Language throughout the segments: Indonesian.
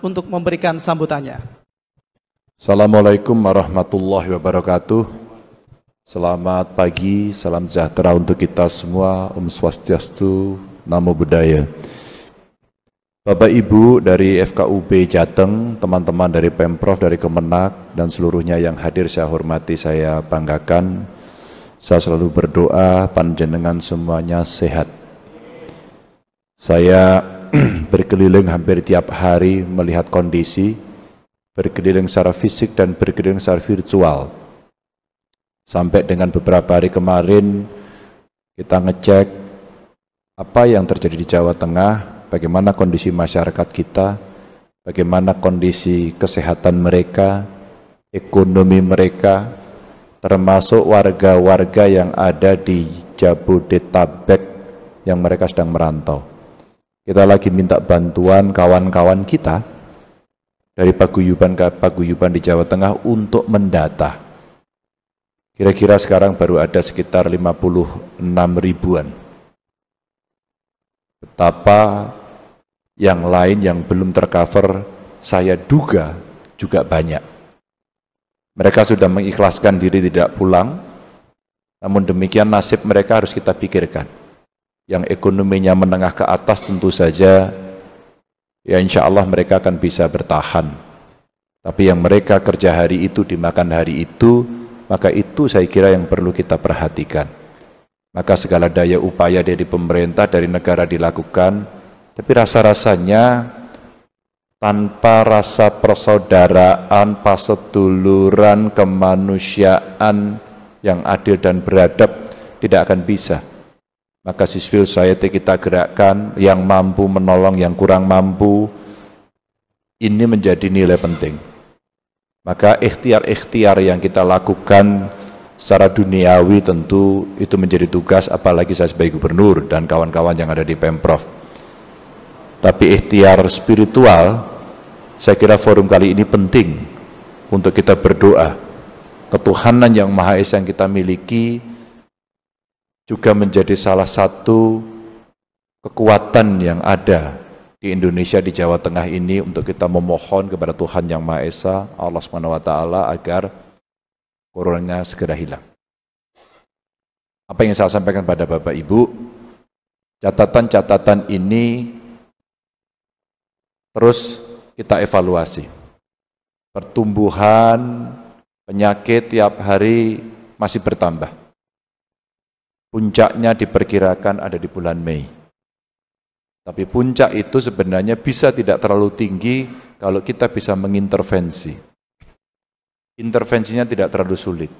untuk memberikan sambutannya. Assalamualaikum warahmatullahi wabarakatuh. Selamat pagi, salam sejahtera untuk kita semua, Om Swastiastu, Namo Buddhaya. Bapak Ibu dari FKUB Jateng, teman-teman dari Pemprov, dari Kemenak, dan seluruhnya yang hadir saya hormati, saya banggakan. Saya selalu berdoa panjenengan semuanya sehat. Saya berkeliling hampir tiap hari melihat kondisi, berkeliling secara fisik dan berkeliling secara virtual. Sampai dengan beberapa hari kemarin kita ngecek apa yang terjadi di Jawa Tengah, bagaimana kondisi masyarakat kita, bagaimana kondisi kesehatan mereka, ekonomi mereka, termasuk warga-warga yang ada di Jabodetabek yang mereka sedang merantau. Kita lagi minta bantuan kawan-kawan kita dari paguyuban ke paguyuban di Jawa Tengah untuk mendata. Kira-kira sekarang baru ada sekitar 56 ribuan. Betapa yang lain yang belum tercover saya duga juga banyak. Mereka sudah mengikhlaskan diri tidak pulang, namun demikian nasib mereka harus kita pikirkan yang ekonominya menengah ke atas tentu saja ya insya Allah mereka akan bisa bertahan. Tapi yang mereka kerja hari itu dimakan hari itu, maka itu saya kira yang perlu kita perhatikan. Maka segala daya upaya dari pemerintah, dari negara dilakukan, tapi rasa-rasanya tanpa rasa persaudaraan, paseduluran, kemanusiaan yang adil dan beradab tidak akan bisa maka civil society kita gerakkan, yang mampu menolong, yang kurang mampu, ini menjadi nilai penting. Maka ikhtiar-ikhtiar yang kita lakukan secara duniawi tentu itu menjadi tugas apalagi saya sebagai gubernur dan kawan-kawan yang ada di Pemprov. Tapi ikhtiar spiritual, saya kira forum kali ini penting untuk kita berdoa. Ketuhanan yang Maha Esa yang kita miliki, juga menjadi salah satu kekuatan yang ada di Indonesia di Jawa Tengah ini untuk kita memohon kepada Tuhan Yang Maha Esa Allah Subhanahu wa taala agar coronanya segera hilang. Apa yang saya sampaikan pada Bapak Ibu, catatan-catatan ini terus kita evaluasi. Pertumbuhan penyakit tiap hari masih bertambah. Puncaknya diperkirakan ada di bulan Mei. Tapi puncak itu sebenarnya bisa tidak terlalu tinggi kalau kita bisa mengintervensi. Intervensinya tidak terlalu sulit.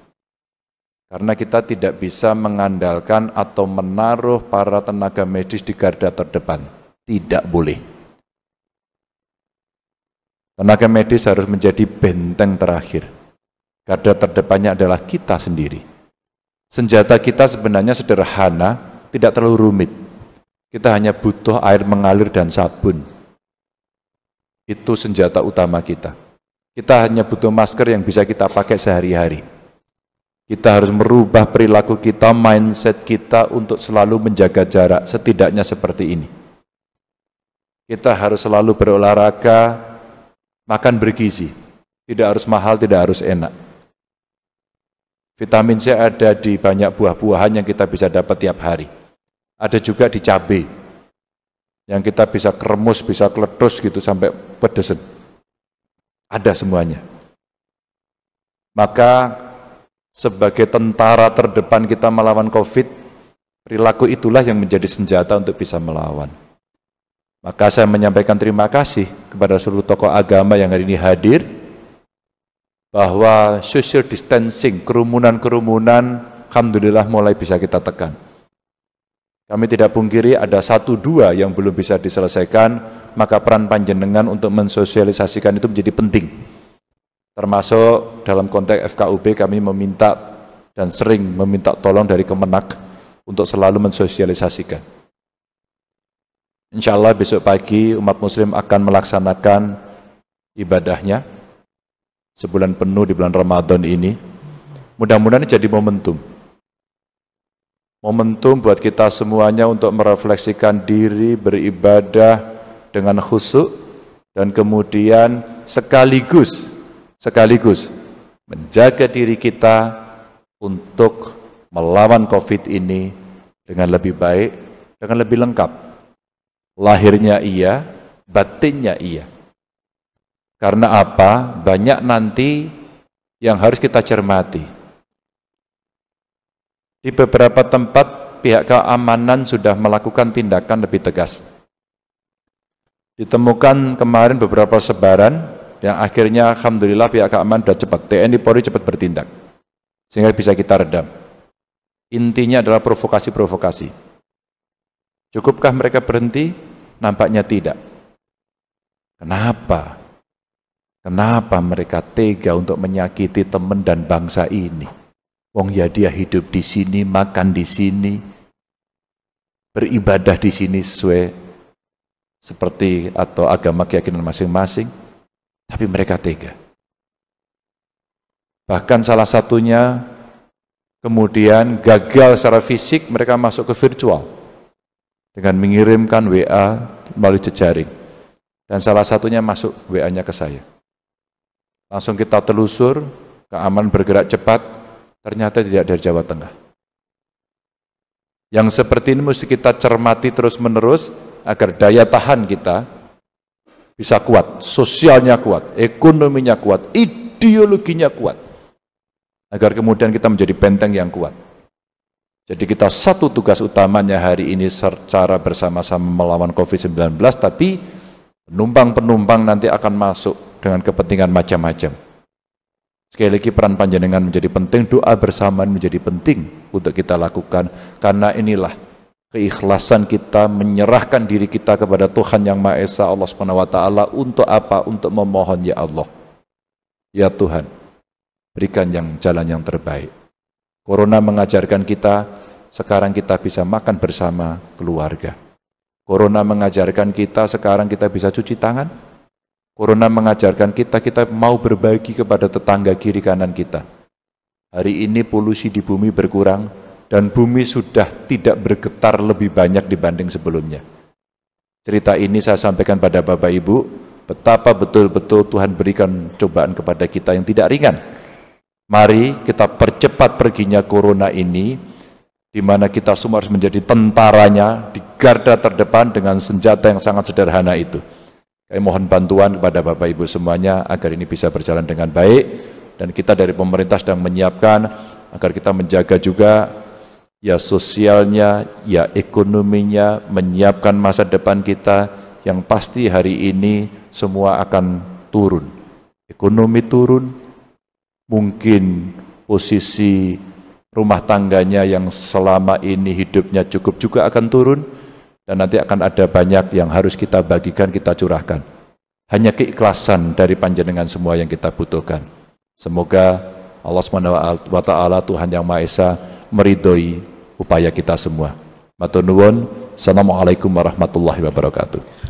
Karena kita tidak bisa mengandalkan atau menaruh para tenaga medis di garda terdepan. Tidak boleh. Tenaga medis harus menjadi benteng terakhir. Garda terdepannya adalah kita sendiri. Senjata kita sebenarnya sederhana, tidak terlalu rumit. Kita hanya butuh air mengalir dan sabun. Itu senjata utama kita. Kita hanya butuh masker yang bisa kita pakai sehari-hari. Kita harus merubah perilaku kita, mindset kita untuk selalu menjaga jarak, setidaknya seperti ini. Kita harus selalu berolahraga, makan bergizi, tidak harus mahal, tidak harus enak Vitamin C ada di banyak buah-buahan yang kita bisa dapat tiap hari. Ada juga di cabai, yang kita bisa kremus, bisa kletus gitu sampai pedesen. Ada semuanya. Maka sebagai tentara terdepan kita melawan COVID, perilaku itulah yang menjadi senjata untuk bisa melawan. Maka saya menyampaikan terima kasih kepada seluruh tokoh agama yang hari ini hadir, bahwa social distancing, kerumunan-kerumunan, alhamdulillah mulai bisa kita tekan. Kami tidak pungkiri ada satu dua yang belum bisa diselesaikan, maka peran panjenengan untuk mensosialisasikan itu menjadi penting. Termasuk dalam konteks FKUB kami meminta dan sering meminta tolong dari Kemenak untuk selalu mensosialisasikan. Insya Allah besok pagi umat muslim akan melaksanakan ibadahnya, sebulan penuh di bulan Ramadan ini. Mudah-mudahan jadi momentum. Momentum buat kita semuanya untuk merefleksikan diri, beribadah dengan khusyuk dan kemudian sekaligus sekaligus menjaga diri kita untuk melawan Covid ini dengan lebih baik, dengan lebih lengkap. Lahirnya iya, batinnya iya. Karena apa? Banyak nanti yang harus kita cermati. Di beberapa tempat pihak keamanan sudah melakukan tindakan lebih tegas. Ditemukan kemarin beberapa sebaran yang akhirnya alhamdulillah pihak keamanan sudah cepat, TNI Polri cepat bertindak. Sehingga bisa kita redam. Intinya adalah provokasi-provokasi. Cukupkah mereka berhenti? Nampaknya tidak. Kenapa? Kenapa mereka tega untuk menyakiti teman dan bangsa ini? Wong ya dia hidup di sini, makan di sini, beribadah di sini sesuai seperti atau agama keyakinan masing-masing, tapi mereka tega. Bahkan salah satunya kemudian gagal secara fisik, mereka masuk ke virtual dengan mengirimkan WA melalui jejaring. Dan salah satunya masuk WA-nya ke saya. Langsung kita telusur, keaman bergerak cepat, ternyata tidak dari Jawa Tengah. Yang seperti ini mesti kita cermati terus-menerus agar daya tahan kita bisa kuat, sosialnya kuat, ekonominya kuat, ideologinya kuat. Agar kemudian kita menjadi benteng yang kuat. Jadi kita satu tugas utamanya hari ini secara bersama-sama melawan COVID-19, tapi Penumpang-penumpang nanti akan masuk dengan kepentingan macam-macam. Sekali lagi peran panjenengan menjadi penting, doa bersamaan menjadi penting untuk kita lakukan karena inilah keikhlasan kita menyerahkan diri kita kepada Tuhan yang Maha Esa Allah Subhanahu wa taala untuk apa? Untuk memohon ya Allah. Ya Tuhan, berikan yang jalan yang terbaik. Corona mengajarkan kita sekarang kita bisa makan bersama keluarga. Corona mengajarkan kita sekarang kita bisa cuci tangan. Corona mengajarkan kita kita mau berbagi kepada tetangga kiri kanan kita. Hari ini polusi di bumi berkurang dan bumi sudah tidak bergetar lebih banyak dibanding sebelumnya. Cerita ini saya sampaikan pada Bapak Ibu, betapa betul-betul Tuhan berikan cobaan kepada kita yang tidak ringan. Mari kita percepat perginya corona ini, di mana kita semua harus menjadi tentaranya di garda terdepan dengan senjata yang sangat sederhana itu. Saya mohon bantuan kepada Bapak Ibu semuanya agar ini bisa berjalan dengan baik dan kita dari pemerintah sedang menyiapkan agar kita menjaga juga ya sosialnya, ya ekonominya, menyiapkan masa depan kita yang pasti hari ini semua akan turun. Ekonomi turun, mungkin posisi rumah tangganya yang selama ini hidupnya cukup juga akan turun, dan nanti akan ada banyak yang harus kita bagikan, kita curahkan. Hanya keikhlasan dari panjenengan semua yang kita butuhkan. Semoga Allah SWT, wa taala Tuhan yang Maha Esa meridhoi upaya kita semua. Matur Assalamualaikum warahmatullahi wabarakatuh.